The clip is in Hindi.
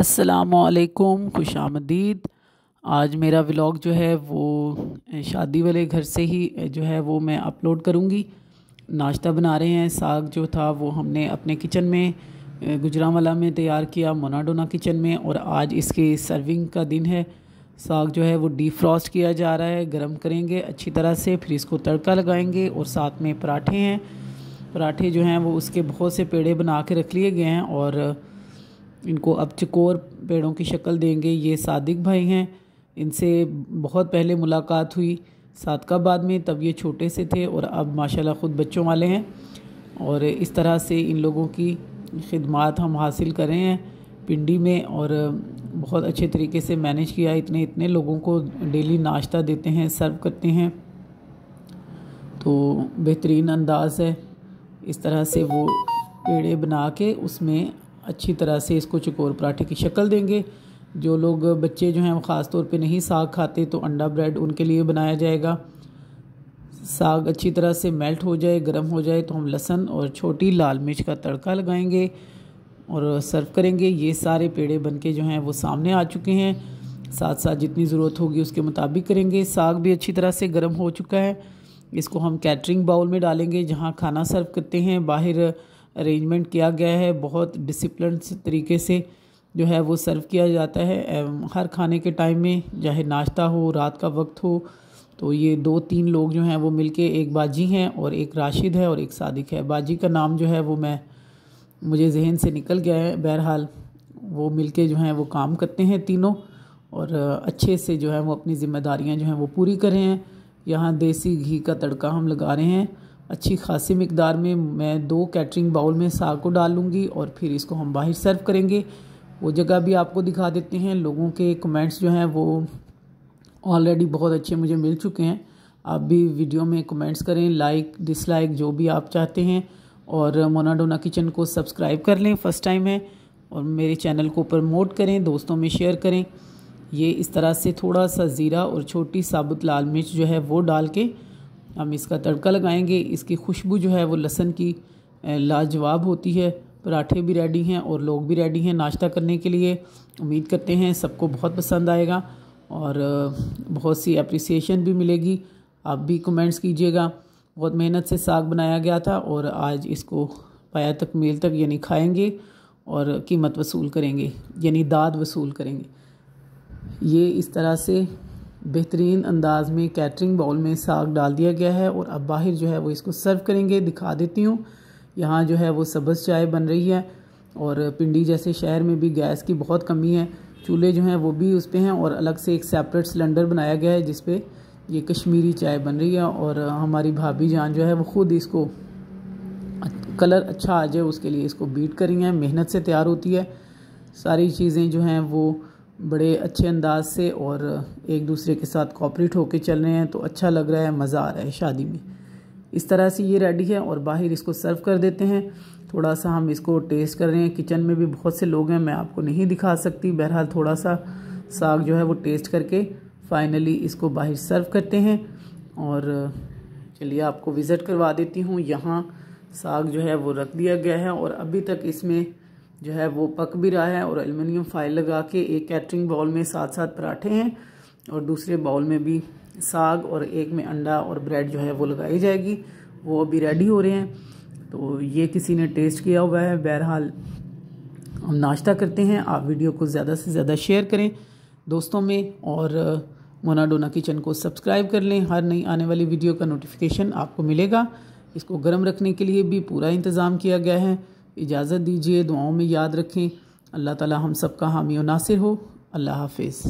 असलकुम खुश आमदीद आज मेरा व्लॉग जो है वो शादी वाले घर से ही जो है वो मैं अपलोड करूँगी नाश्ता बना रहे हैं साग जो था वो हमने अपने किचन में गुजरावाला में तैयार किया मोनाडोना किचन में और आज इसके सर्विंग का दिन है साग जो है वो डीफ्रॉस्ट किया जा रहा है गर्म करेंगे अच्छी तरह से फिर इसको तड़का लगाएंगे और साथ में पराठे हैं पराठे जो हैं वो उसके बहुत से पेड़े बना के रख लिए गए हैं और इनको अब चकोर पेड़ों की शक्ल देंगे ये सादिक भाई हैं इनसे बहुत पहले मुलाकात हुई बाद में तब ये छोटे से थे और अब माशाल्लाह ख़ुद बच्चों वाले हैं और इस तरह से इन लोगों की खिदमत हम हासिल कर रहे हैं पिंडी में और बहुत अच्छे तरीके से मैनेज किया इतने इतने लोगों को डेली नाश्ता देते हैं सर्व करते हैं तो बेहतरीन अंदाज़ है इस तरह से वो पेड़े बना के उसमें अच्छी तरह से इसको चकोर पराठे की शक्ल देंगे जो लोग बच्चे जो हैं वो ख़ास तौर पे नहीं साग खाते तो अंडा ब्रेड उनके लिए बनाया जाएगा साग अच्छी तरह से मेल्ट हो जाए गर्म हो जाए तो हम लहसन और छोटी लाल मिर्च का तड़का लगाएंगे और सर्व करेंगे ये सारे पेड़े बन के जो हैं वो सामने आ चुके हैं साथ साथ जितनी ज़रूरत होगी उसके मुताबिक करेंगे साग भी अच्छी तरह से गर्म हो चुका है इसको हम कैटरिंग बाउल में डालेंगे जहाँ खाना सर्व करते हैं बाहर अरेंजमेंट किया गया है बहुत डिसिप्लिन तरीके से जो है वो सर्व किया जाता है हर खाने के टाइम में चाहे नाश्ता हो रात का वक्त हो तो ये दो तीन लोग जो हैं वो मिलके एक बाजी हैं और एक राशिद है और एक सादिक है बाजी का नाम जो है वो मैं मुझे जहन से निकल गया है बहरहाल वो मिलके जो हैं वो काम करते हैं तीनों और अच्छे से जो है वो अपनी ज़िम्मेदारियां जो हैं वो पूरी करें हैं यहाँ देसी घी का तड़का हम लगा रहे हैं अच्छी खासी मकदार में मैं दो कैटरिंग बाउल में साग को डाल लूँगी और फिर इसको हम बाहर सर्व करेंगे वो जगह भी आपको दिखा देते हैं लोगों के कमेंट्स जो हैं वो ऑलरेडी बहुत अच्छे मुझे मिल चुके हैं आप भी वीडियो में कमेंट्स करें लाइक डिसलाइक जो भी आप चाहते हैं और मोनाडोना किचन को सब्सक्राइब कर लें फ़र्स्ट टाइम है और मेरे चैनल को प्रमोट करें दोस्तों में शेयर करें ये इस तरह से थोड़ा सा ज़ीरा और छोटी साबुत लाल मिर्च जो है वो डाल के हम इसका तड़का लगाएंगे इसकी खुशबू जो है वो लहसन की लाजवाब होती है पराठे भी रेडी हैं और लोग भी रेडी हैं नाश्ता करने के लिए उम्मीद करते हैं सबको बहुत पसंद आएगा और बहुत सी अप्रिसिएशन भी मिलेगी आप भी कमेंट्स कीजिएगा बहुत मेहनत से साग बनाया गया था और आज इसको पाया तक मेल तक यानी खाएंगे और कीमत वसूल करेंगे यानी दाद वसूल करेंगे ये इस तरह से बेहतरीन अंदाज में कैटरिंग बाउल में साग डाल दिया गया है और अब बाहर जो है वो इसको सर्व करेंगे दिखा देती हूँ यहाँ जो है वो सब्ज़ चाय बन रही है और पिंडी जैसे शहर में भी गैस की बहुत कमी है चूल्हे जो हैं वो भी उस पर हैं और अलग से एक सेपरेट सिलेंडर बनाया गया है जिस पर ये कश्मीरी चाय बन रही है और हमारी भाभी जान जो है वो ख़ुद इसको कलर अच्छा आ जाए उसके लिए इसको बीट करी हैं मेहनत से तैयार होती है सारी चीज़ें जो हैं वो बड़े अच्छे अंदाज से और एक दूसरे के साथ कॉपरेट होकर चल रहे हैं तो अच्छा लग रहा है मज़ा आ रहा है शादी में इस तरह से ये रेडी है और बाहर इसको सर्व कर देते हैं थोड़ा सा हम इसको टेस्ट कर रहे हैं किचन में भी बहुत से लोग हैं मैं आपको नहीं दिखा सकती बहरहाल थोड़ा सा साग जो है वो टेस्ट करके फाइनली इसको बाहर सर्व करते हैं और चलिए आपको विज़िट करवा देती हूँ यहाँ साग जो है वो रख दिया गया है और अभी तक इसमें जो है वो पक भी रहा है और एलमिनियम फाइल लगा के एक कैटरिंग बाउल में साथ साथ पराठे हैं और दूसरे बाउल में भी साग और एक में अंडा और ब्रेड जो है वो लगाई जाएगी वो अभी रेडी हो रहे हैं तो ये किसी ने टेस्ट किया हुआ है बहरहाल हम नाश्ता करते हैं आप वीडियो को ज़्यादा से ज़्यादा शेयर करें दोस्तों में और मोनाडोना किचन को सब्सक्राइब कर लें हर नई आने वाली वीडियो का नोटिफिकेशन आपको मिलेगा इसको गर्म रखने के लिए भी पूरा इंतज़ाम किया गया है इजाज़त दीजिए दुआओं में याद रखें अल्लाह ताला हम सब का हामी नासिर हो अल्लाह हाफिज़